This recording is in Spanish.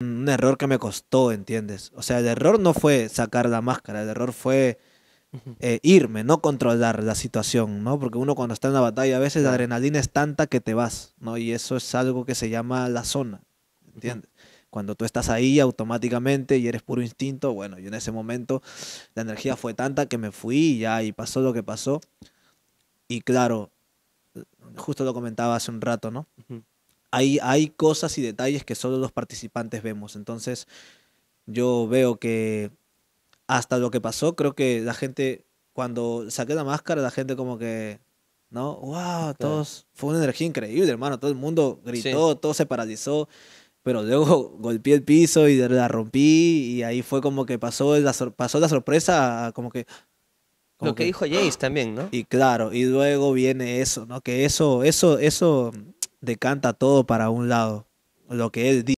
un error que me costó, ¿entiendes? O sea, el error no fue sacar la máscara, el error fue eh, irme, no controlar la situación, ¿no? Porque uno cuando está en la batalla a veces la adrenalina es tanta que te vas, ¿no? Y eso es algo que se llama la zona, ¿entiendes? Cuando tú estás ahí automáticamente y eres puro instinto, bueno, y en ese momento la energía fue tanta que me fui y ya, y pasó lo que pasó. Y claro, justo lo comentaba hace un rato, ¿no? hay, hay cosas y detalles que solo los participantes vemos. Entonces, yo veo que hasta lo que pasó, creo que la gente, cuando saqué la máscara, la gente como que, ¿no? ¡Wow! Todos, fue una energía increíble, hermano. Todo el mundo gritó, todo se paralizó. Pero luego golpeé el piso y la rompí y ahí fue como que pasó la, pasó la sorpresa, como que... lo que, dijo Jace también, ¿no? Y claro, y luego viene eso, ¿no? Que eso, eso, eso decanta todo para un lado, lo que él dice.